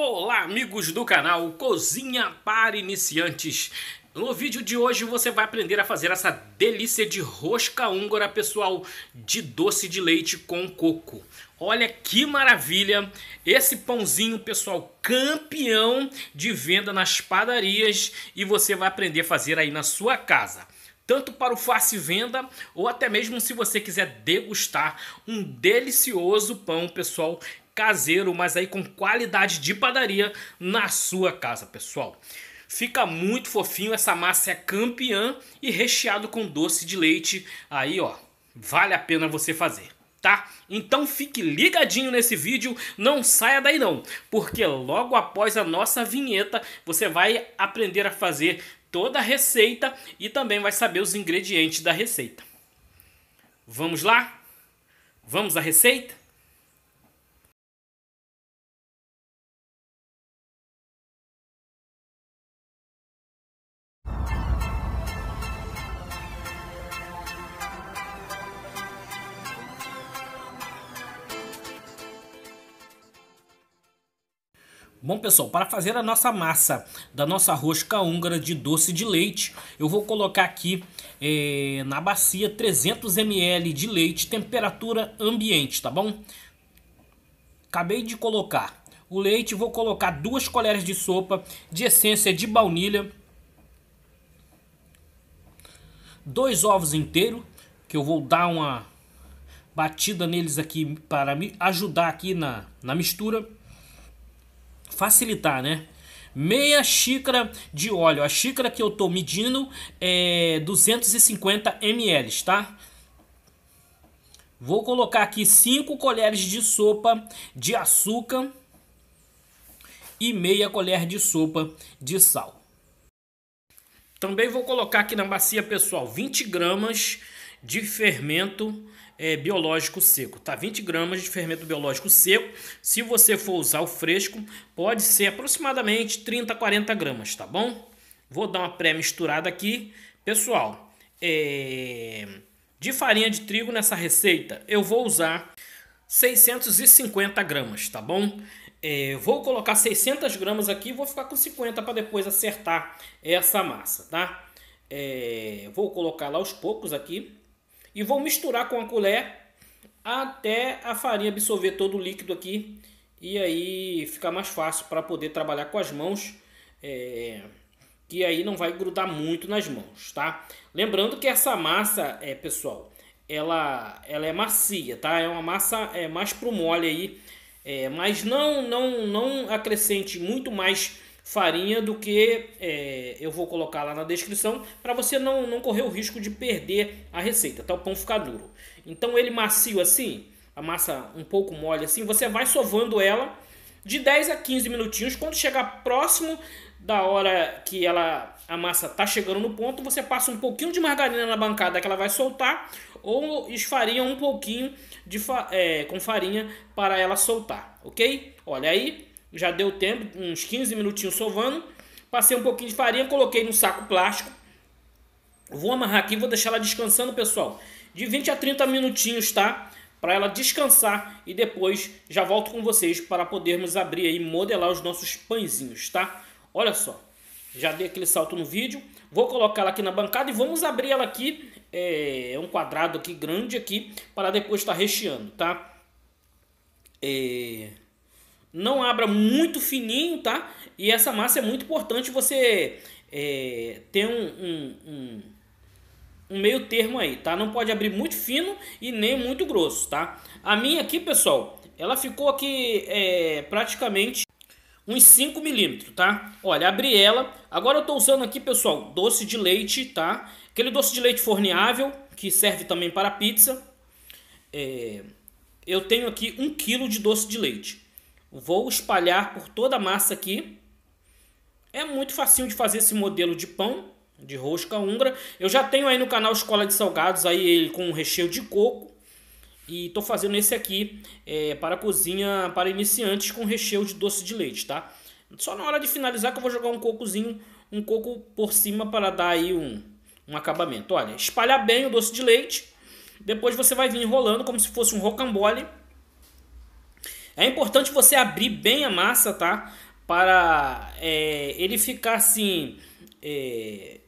Olá, amigos do canal Cozinha para Iniciantes. No vídeo de hoje você vai aprender a fazer essa delícia de rosca húngara, pessoal, de doce de leite com coco. Olha que maravilha! Esse pãozinho, pessoal, campeão de venda nas padarias e você vai aprender a fazer aí na sua casa tanto para o face venda ou até mesmo se você quiser degustar um delicioso pão, pessoal, caseiro, mas aí com qualidade de padaria na sua casa, pessoal. Fica muito fofinho, essa massa é campeã e recheado com doce de leite. Aí, ó, vale a pena você fazer. Tá? Então fique ligadinho nesse vídeo, não saia daí não, porque logo após a nossa vinheta você vai aprender a fazer toda a receita e também vai saber os ingredientes da receita. Vamos lá? Vamos à receita? Bom pessoal, para fazer a nossa massa da nossa rosca húngara de doce de leite, eu vou colocar aqui é, na bacia 300 ml de leite, temperatura ambiente, tá bom? Acabei de colocar o leite, vou colocar duas colheres de sopa de essência de baunilha, dois ovos inteiros, que eu vou dar uma batida neles aqui para me ajudar aqui na, na mistura facilitar, né? Meia xícara de óleo. A xícara que eu tô medindo é 250 ml, tá? Vou colocar aqui 5 colheres de sopa de açúcar e meia colher de sopa de sal. Também vou colocar aqui na bacia, pessoal, 20 gramas de fermento é, biológico seco, tá? 20 gramas de fermento biológico seco. Se você for usar o fresco, pode ser aproximadamente 30 a 40 gramas, tá bom? Vou dar uma pré-misturada aqui. Pessoal, é... de farinha de trigo nessa receita, eu vou usar 650 gramas, tá bom? É, vou colocar 600 gramas aqui, vou ficar com 50 para depois acertar essa massa, tá? É, vou colocar lá aos poucos aqui e vou misturar com a colher até a farinha absorver todo o líquido aqui e aí ficar mais fácil para poder trabalhar com as mãos é, que aí não vai grudar muito nas mãos, tá? Lembrando que essa massa, é pessoal, ela, ela é macia, tá? É uma massa é mais pro mole aí, é, mas não não não acrescente muito mais farinha do que é, eu vou colocar lá na descrição para você não, não correr o risco de perder a receita, tá? O pão ficar duro. Então ele macio assim, a massa um pouco mole assim, você vai sovando ela de 10 a 15 minutinhos. Quando chegar próximo da hora que ela a massa tá chegando no ponto, você passa um pouquinho de margarina na bancada que ela vai soltar ou esfarinha um pouquinho de, é, com farinha para ela soltar, ok? Olha aí, já deu tempo, uns 15 minutinhos sovando. Passei um pouquinho de farinha, coloquei no saco plástico. Vou amarrar aqui, vou deixar ela descansando, pessoal. De 20 a 30 minutinhos, tá? Para ela descansar e depois já volto com vocês para podermos abrir e modelar os nossos pãezinhos, tá? Olha só, já dei aquele salto no vídeo. Vou colocar ela aqui na bancada e vamos abrir ela aqui. É, é um quadrado aqui grande aqui para depois estar tá recheando, tá? É... Não abra muito fininho, tá? E essa massa é muito importante você é, ter um, um, um, um meio termo aí, tá? Não pode abrir muito fino e nem muito grosso, tá? A minha aqui, pessoal, ela ficou aqui é, praticamente uns 5 milímetros, tá? Olha, abri ela. Agora eu tô usando aqui, pessoal, doce de leite, tá? Aquele doce de leite forneável, que serve também para pizza. É, eu tenho aqui um quilo de doce de leite. Vou espalhar por toda a massa aqui. É muito facinho de fazer esse modelo de pão, de rosca húngara. Eu já tenho aí no canal Escola de Salgados aí ele com um recheio de coco. E estou fazendo esse aqui é, para cozinha para iniciantes com recheio de doce de leite, tá? Só na hora de finalizar que eu vou jogar um cocozinho, um coco por cima para dar aí um, um acabamento. Olha, espalhar bem o doce de leite. Depois você vai vir enrolando como se fosse um rocambole. É importante você abrir bem a massa, tá? Para é, ele ficar assim. É,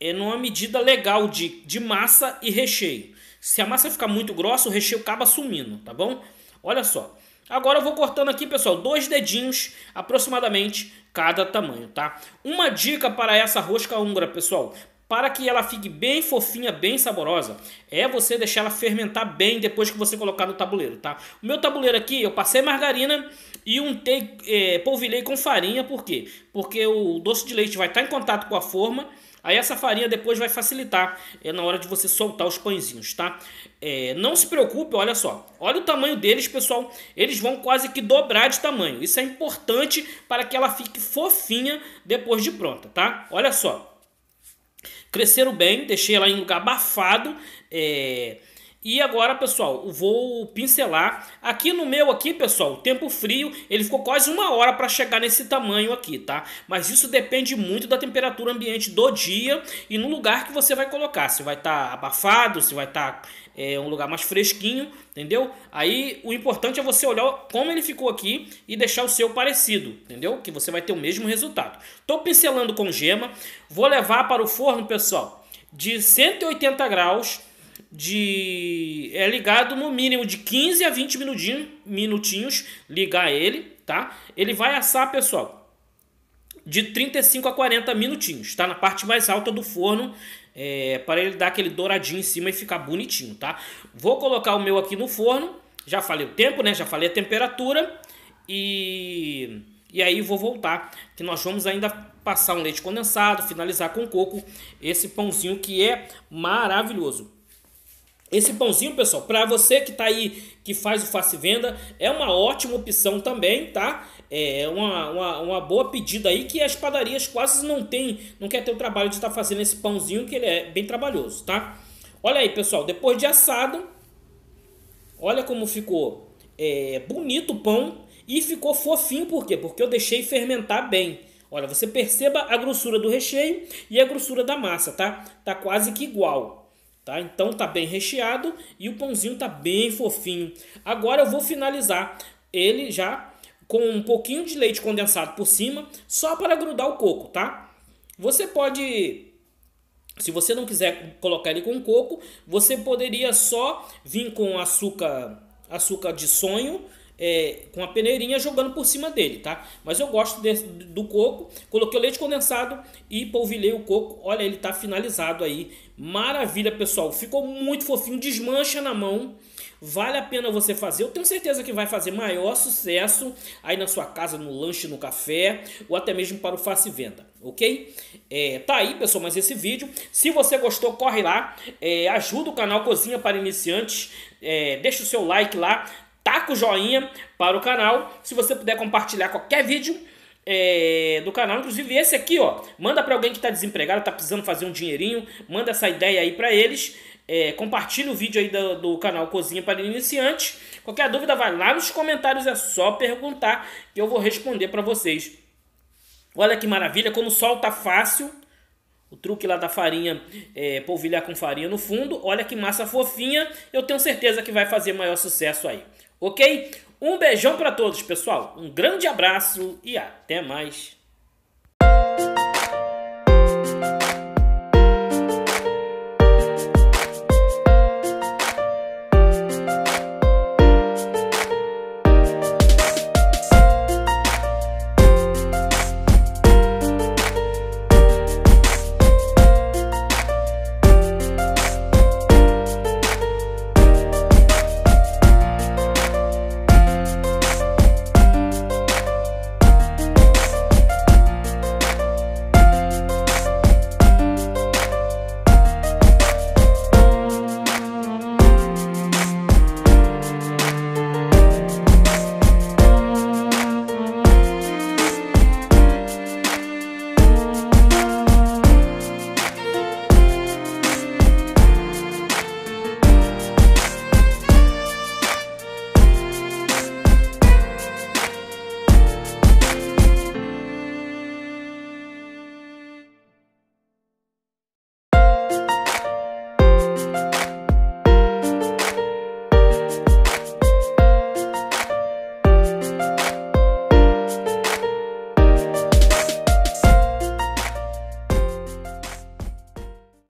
é numa medida legal de, de massa e recheio. Se a massa ficar muito grossa, o recheio acaba sumindo, tá bom? Olha só. Agora eu vou cortando aqui, pessoal, dois dedinhos aproximadamente cada tamanho, tá? Uma dica para essa rosca húngara, pessoal para que ela fique bem fofinha, bem saborosa, é você deixar ela fermentar bem depois que você colocar no tabuleiro, tá? O meu tabuleiro aqui, eu passei margarina e untei, é, polvilhei com farinha, por quê? Porque o doce de leite vai estar em contato com a forma, aí essa farinha depois vai facilitar é, na hora de você soltar os pãezinhos, tá? É, não se preocupe, olha só, olha o tamanho deles, pessoal, eles vão quase que dobrar de tamanho, isso é importante para que ela fique fofinha depois de pronta, tá? Olha só cresceram bem, deixei ela em lugar abafado. É, e agora, pessoal, vou pincelar. Aqui no meu aqui, pessoal, tempo frio, ele ficou quase uma hora para chegar nesse tamanho aqui, tá? Mas isso depende muito da temperatura ambiente do dia e no lugar que você vai colocar. Se vai estar tá abafado, se vai estar tá, é, um lugar mais fresquinho, entendeu? Aí o importante é você olhar como ele ficou aqui e deixar o seu parecido, entendeu? Que você vai ter o mesmo resultado. Estou pincelando com gema, vou levar para o forno, pessoal, de 180 graus de é ligado no mínimo de 15 a 20 minutinhos, minutinhos ligar ele, tá? Ele vai assar, pessoal, de 35 a 40 minutinhos, tá? Na parte mais alta do forno, é, para ele dar aquele douradinho em cima e ficar bonitinho, tá? Vou colocar o meu aqui no forno, já falei o tempo, né? Já falei a temperatura e e aí vou voltar, que nós vamos ainda passar um leite condensado, finalizar com coco esse pãozinho que é maravilhoso. Esse pãozinho, pessoal, para você que está aí, que faz o face venda, é uma ótima opção também, tá? É, é uma, uma, uma, boa pedida aí que as padarias quase não tem, não quer ter o trabalho de estar tá fazendo esse pãozinho que ele é bem trabalhoso, tá? Olha aí, pessoal, depois de assado, olha como ficou é, bonito o pão e ficou fofinho, por quê? Porque eu deixei fermentar bem. Olha, você perceba a grossura do recheio e a grossura da massa, tá? Tá quase que igual. Tá? Então tá bem recheado e o pãozinho tá bem fofinho. Agora eu vou finalizar ele já com um pouquinho de leite condensado por cima, só para grudar o coco, tá? Você pode se você não quiser colocar ele com coco, você poderia só vir com açúcar, açúcar de sonho é, com a peneirinha jogando por cima dele, tá? Mas eu gosto desse, do coco, coloquei o leite condensado e polvilhei o coco. Olha, ele tá finalizado aí. Maravilha, pessoal. Ficou muito fofinho, desmancha na mão. Vale a pena você fazer. Eu tenho certeza que vai fazer maior sucesso aí na sua casa, no lanche, no café ou até mesmo para o face venda, ok? É, tá aí, pessoal, mas esse vídeo. Se você gostou, corre lá. É, ajuda o canal Cozinha para Iniciantes. É, deixa o seu like lá taca tá o joinha para o canal. Se você puder compartilhar qualquer vídeo é, do canal, inclusive esse aqui, ó, manda para alguém que está desempregado, está precisando fazer um dinheirinho, manda essa ideia aí para eles. É, compartilha o vídeo aí do, do, canal Cozinha para Iniciantes. Qualquer dúvida, vai lá nos comentários, é só perguntar que eu vou responder para vocês. Olha que maravilha, como solta tá fácil, o truque lá da farinha, é, polvilhar com farinha no fundo. Olha que massa fofinha, eu tenho certeza que vai fazer maior sucesso aí, ok? Um beijão para todos, pessoal. Um grande abraço e até mais.